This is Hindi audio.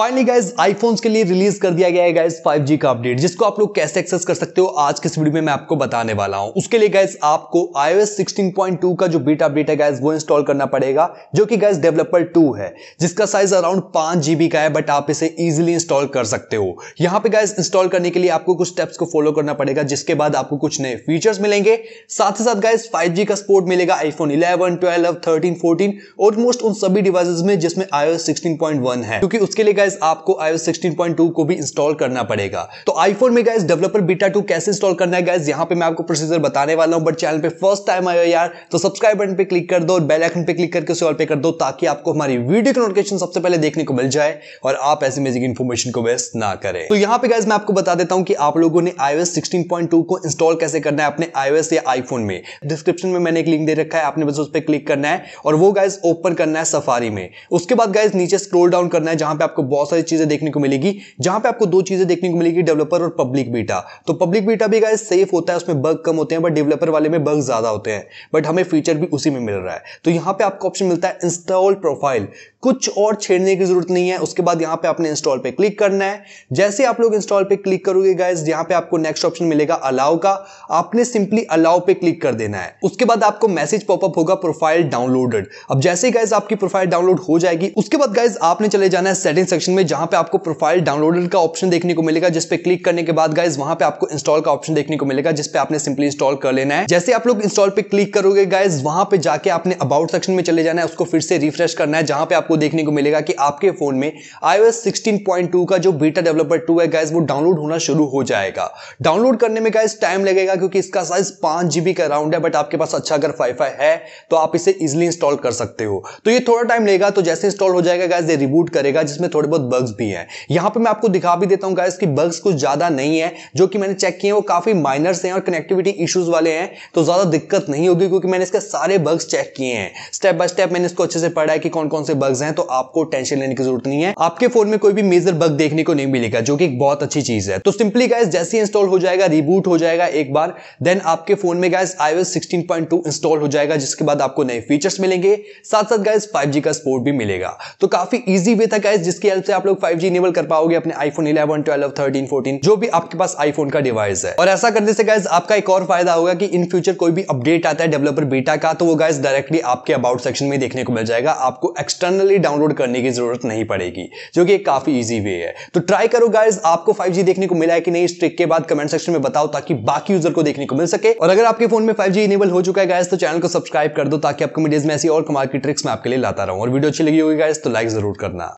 फाइनली गाइज आईफोन्स के लिए रिलीज कर दिया गया है गाइज 5G का अपडेट जिसको आप लोग कैसे एक्सेस कर सकते हो आज के इस वीडियो में मैं आपको बताने वाला हूं उसके लिए गाइज आपको iOS 16.2 का जो बीटा अपडेट है गाइज वो इंस्टॉल करना पड़ेगा जो कि गाइज डेवलपर 2 है जिसका साइज अराउंड पांच जीबी का है बट आप इसे इजिली इंस्टॉल कर सकते हो यहाँ पे गाइज इंस्टॉल करने के लिए आपको कुछ स्टेप्स को फॉलो करना पड़ेगा जिसके बाद आपको कुछ नए फीचर्स मिलेंगे साथ ही साथ गाइज फाइव का सपोर्ट मिलेगा iPhone eleven twelve thirteen fourteen almost उन सभी डिवाइस में जिसमें आईओ 16.1 है क्योंकि उसके लिए गाइस आपको iOS 16.2 को भी इंस्टॉल करना पड़ेगा तो आईफोन में गाइस डेवलपर बीटा टू कैसे इंस्टॉल करना है गाइस यहाँ पे मैं आपको प्रोसीजर बताने वाला हूँ बट चैनल पे फर्स्ट टाइम आयो यार तो सब्सक्राइब बटन पे क्लिक कर दो और बेल आइकन पे क्लिक करके सॉल पे कर दो ताकि आपको हमारी वीडियो की नोटिफिकेशन सबसे पहले देखने को मिल जाए और आप ऐसी मेजिक इन्फॉर्मेशन को वेस्ट ना करें तो यहाँ पे गाइज मैं आपको बता देता हूँ कि आप लोगों ने iOS 16.2 को इंस्टॉल कैसे करना है अपने iOS या आईफोन में डिस्क्रिप्शन में मैंने एक लिंक दे रखा है आपने बस उस पर क्लिक करना है और वो गाइज ओपन करना है सफारी में उसके बाद गाइज नीचे स्क्रोल डाउन करना है जहां पे आपको बहुत सारी चीज़ें देखने को मिलेगी जहां पे आपको दो चीज़ें देखने को मिलेगी डेवलपर और पब्लिक बीटा तो पब्लिक बीटा भी गाइस सेफ होता है उसमें बग कम होते हैं बट डेवलपर वाले में बग ज़्यादा होते हैं बट हमें फीचर भी उसी में मिल रहा है तो यहां पे आपको ऑप्शन मिलता है इंस्टॉल प्रोफाइल कुछ और छेड़ने की जरूरत नहीं है उसके बाद यहां पे आपने इंस्टॉल पे क्लिक करना है जैसे आप लोग इंस्टॉल पे क्लिक करोगे गाइज यहां पे आपको नेक्स्ट ऑप्शन मिलेगा अलाउ का आपने सिंपली अलाउ पे क्लिक कर देना है उसके बाद आपको मैसेज पॉपअप होगा प्रोफाइल डाउनलोडेड अब जैसे गाइज आपकी प्रोफाइल डाउनलोड हो जाएगी उसके बाद गाइज आपने चले जाना है सेटिंग सेक्शन में जहां पे आपको प्रोफाइल डाउनलोडर का ऑप्शन देखने को मिलेगा जिसपे क्लिक करने के बाद गाइज वहां पे आपको इंस्टॉल का ऑप्शन देखने को मिलेगा जिसपे आपने सिंपली इंस्टॉल कर लेना है जैसे आप लोग इंस्टॉल पे क्लिक करोगे गाइज वहां पे जाके आपने अबाउट सेक्शन में चले जाना है उसको फिर से रिफ्रेश करना है जहां पे आपको देखने को मिलेगा कि आपके फोन में आईओ एस का जो बीटा डेवलपर टू है गाइज वो डाउनलोड होना शुरू हो जाएगा डाउनलोड करने में गाइज टाइम लगेगा क्योंकि इसका साइज पांच जीबी का अराउंड है बट आपके पास अच्छा अगर वाईफाई है तो आप इसे इजिली इंस्टॉल कर सकते हो तो ये थोड़ा टाइम लेगा तो जैसे इंस्टॉल हो जाएगा गाइज ये रिबूट करेगा जिसमें थोड़े बहुत बग्स भी हैं यहाँ पे मैं आपको दिखा भी देता हूँ गाइस कि बग्स कुछ ज़्यादा नहीं है जो कि मैंने चेक किए हैं वो काफ़ी माइनर्स हैं और कनेक्टिविटी इशूज़ वाले हैं तो ज़्यादा दिक्कत नहीं होगी क्योंकि मैंने इसके सारे बग्स चेक किए हैं स्टेप बाय स्टेप मैंने इसको अच्छे से पढ़ा है कि कौन कौन से बग्स हैं तो आपको टेंशन लेने की जरूरत नहीं है आपके फोन में कोई भी मेजर बग देखने को नहीं मिलेगा जो कि एक बहुत अच्छी चीज़ है तो सिंपली गाइस जैसे इंस्टॉल हो जाएगा रिबूट हो जाएगा एक बार देन आपके फोन में गाइस आईओएस 16.2 इंस्टॉल हो जाएगा जिसके बाद आपको नए फीचर्स मिलेंगे साथ साथ गाइस 5G का सपोर्ट भी मिलेगा तो काफी इजी वे था गाइस जिसकी हेल्प से आप लोग फाइव इनेबल कर पाओगे अपने iPhone eleven twelve thirteen fourteen जो भी आपके पास आईफोन का डिवाइस है और ऐसा करने से गाइज आपका एक और फायदा होगा कि इन फ्यूचर कोई भी अपडेट आता है डेवलपर बीटा का तो वो गाइज डायरेक्टली आपके अबाउट सेक्शन में देखने को मिल जाएगा आपको एक्सटर्नली डाउनलोड करने की जरूरत नहीं पड़ेगी जो कि काफी इजी वे है तो ट्राई करो गाइज आपको फाइव देखने को मिला है कि नहीं इस ट्रिक के बाद कमेंट सेक्शन में बताओ ताकि बाकी यूजर को देखने को मिल सके और अगर आपके फोन में फाइव इनेबल हो चुका है गाइज तो चैनल को सब्सक्राइब कर दो ताकि आपको मीडियज में ऐसी और कमाल की ट्रिक्स मैं आपके लिए लाता रहा और वीडियो अच्छी लगी होगी गाइज तो लाइक जरूर करना